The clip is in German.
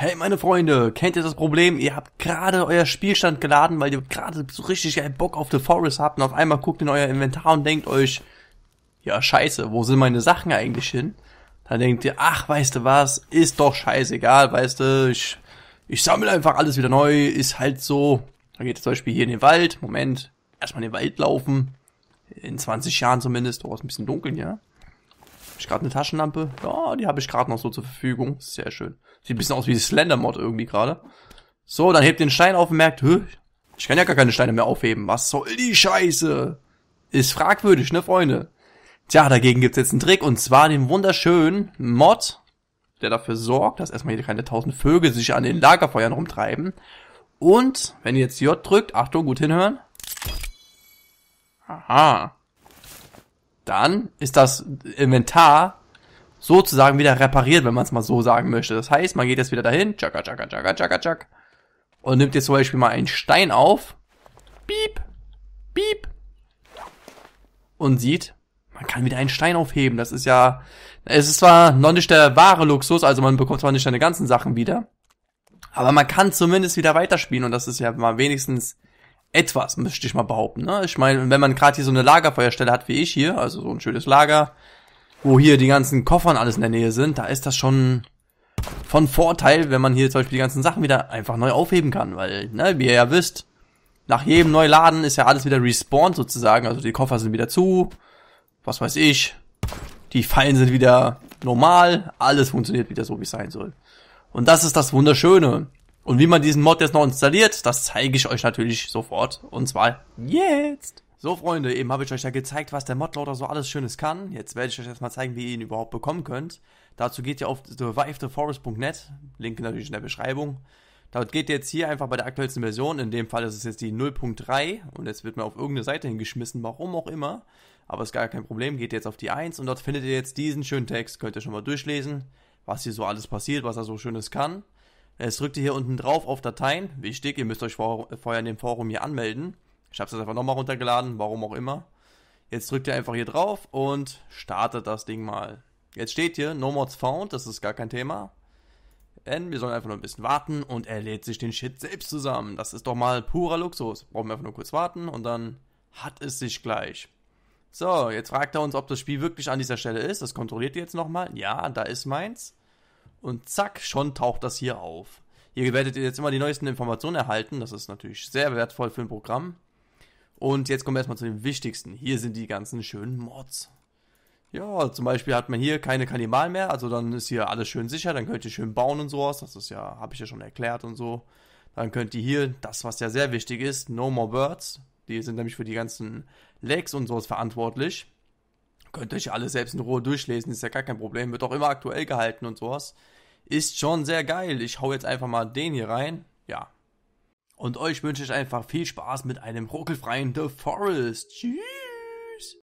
Hey meine Freunde, kennt ihr das Problem? Ihr habt gerade euer Spielstand geladen, weil ihr gerade so richtig geil Bock auf The Forest habt und auf einmal guckt in euer Inventar und denkt euch, ja scheiße, wo sind meine Sachen eigentlich hin? Dann denkt ihr, ach weißt du was, ist doch scheißegal, weißt du, ich, ich sammle einfach alles wieder neu, ist halt so. Dann geht ihr zum Beispiel hier in den Wald, Moment, erstmal in den Wald laufen, in 20 Jahren zumindest, oh ist ein bisschen dunkel, hier. Habe ich gerade eine Taschenlampe? Ja, die habe ich gerade noch so zur Verfügung. Sehr schön. Sieht ein bisschen aus wie Slender-Mod irgendwie gerade. So, dann hebt den Stein auf und merkt, Hö, ich kann ja gar keine Steine mehr aufheben. Was soll die Scheiße? Ist fragwürdig, ne, Freunde? Tja, dagegen gibt's jetzt einen Trick und zwar den wunderschönen Mod, der dafür sorgt, dass erstmal hier keine tausend Vögel sich an den Lagerfeuern rumtreiben. Und wenn ihr jetzt J drückt, Achtung, gut hinhören. Aha dann ist das Inventar sozusagen wieder repariert, wenn man es mal so sagen möchte. Das heißt, man geht jetzt wieder dahin, tschakka, tschakka, tschakka, tschakka, tschakka, und nimmt jetzt zum Beispiel mal einen Stein auf, piep, piep, und sieht, man kann wieder einen Stein aufheben. Das ist ja, es ist zwar noch nicht der wahre Luxus, also man bekommt zwar nicht seine ganzen Sachen wieder, aber man kann zumindest wieder weiterspielen und das ist ja mal wenigstens etwas, müsste ich mal behaupten. Ne? Ich meine, wenn man gerade hier so eine Lagerfeuerstelle hat wie ich hier, also so ein schönes Lager, wo hier die ganzen Koffern alles in der Nähe sind, da ist das schon von Vorteil, wenn man hier zum Beispiel die ganzen Sachen wieder einfach neu aufheben kann, weil, ne, wie ihr ja wisst, nach jedem Neuladen ist ja alles wieder respawned sozusagen, also die Koffer sind wieder zu, was weiß ich, die Fallen sind wieder normal, alles funktioniert wieder so, wie es sein soll. Und das ist das Wunderschöne. Und wie man diesen Mod jetzt noch installiert, das zeige ich euch natürlich sofort. Und zwar jetzt. So Freunde, eben habe ich euch ja gezeigt, was der Modloader so alles Schönes kann. Jetzt werde ich euch jetzt mal zeigen, wie ihr ihn überhaupt bekommen könnt. Dazu geht ihr auf survivetheforest.net, Link natürlich in der Beschreibung. Dort geht ihr jetzt hier einfach bei der aktuellsten Version, in dem Fall ist es jetzt die 0.3 und jetzt wird man auf irgendeine Seite hingeschmissen, warum auch immer. Aber ist gar kein Problem, geht jetzt auf die 1 und dort findet ihr jetzt diesen schönen Text, könnt ihr schon mal durchlesen, was hier so alles passiert, was er so Schönes kann. Es drückt ihr hier unten drauf auf Dateien. Wichtig, ihr müsst euch vor, vorher in dem Forum hier anmelden. Ich habe es jetzt einfach nochmal runtergeladen, warum auch immer. Jetzt drückt ihr einfach hier drauf und startet das Ding mal. Jetzt steht hier No Mods Found, das ist gar kein Thema. Denn wir sollen einfach nur ein bisschen warten und er lädt sich den Shit selbst zusammen. Das ist doch mal purer Luxus. Brauchen wir einfach nur kurz warten und dann hat es sich gleich. So, jetzt fragt er uns, ob das Spiel wirklich an dieser Stelle ist. Das kontrolliert ihr jetzt nochmal. Ja, da ist meins. Und zack, schon taucht das hier auf. Hier werdet ihr jetzt immer die neuesten Informationen erhalten. Das ist natürlich sehr wertvoll für ein Programm. Und jetzt kommen wir erstmal zu den wichtigsten. Hier sind die ganzen schönen Mods. Ja, zum Beispiel hat man hier keine Kannimal mehr, also dann ist hier alles schön sicher, dann könnt ihr schön bauen und sowas, das ist ja, habe ich ja schon erklärt und so. Dann könnt ihr hier, das was ja sehr wichtig ist, No More Birds, die sind nämlich für die ganzen Lags und sowas verantwortlich. Könnt ihr euch alle selbst in Ruhe durchlesen, ist ja gar kein Problem. Wird auch immer aktuell gehalten und sowas. Ist schon sehr geil. Ich hau jetzt einfach mal den hier rein. Ja. Und euch wünsche ich einfach viel Spaß mit einem ruckelfreien The Forest. Tschüss.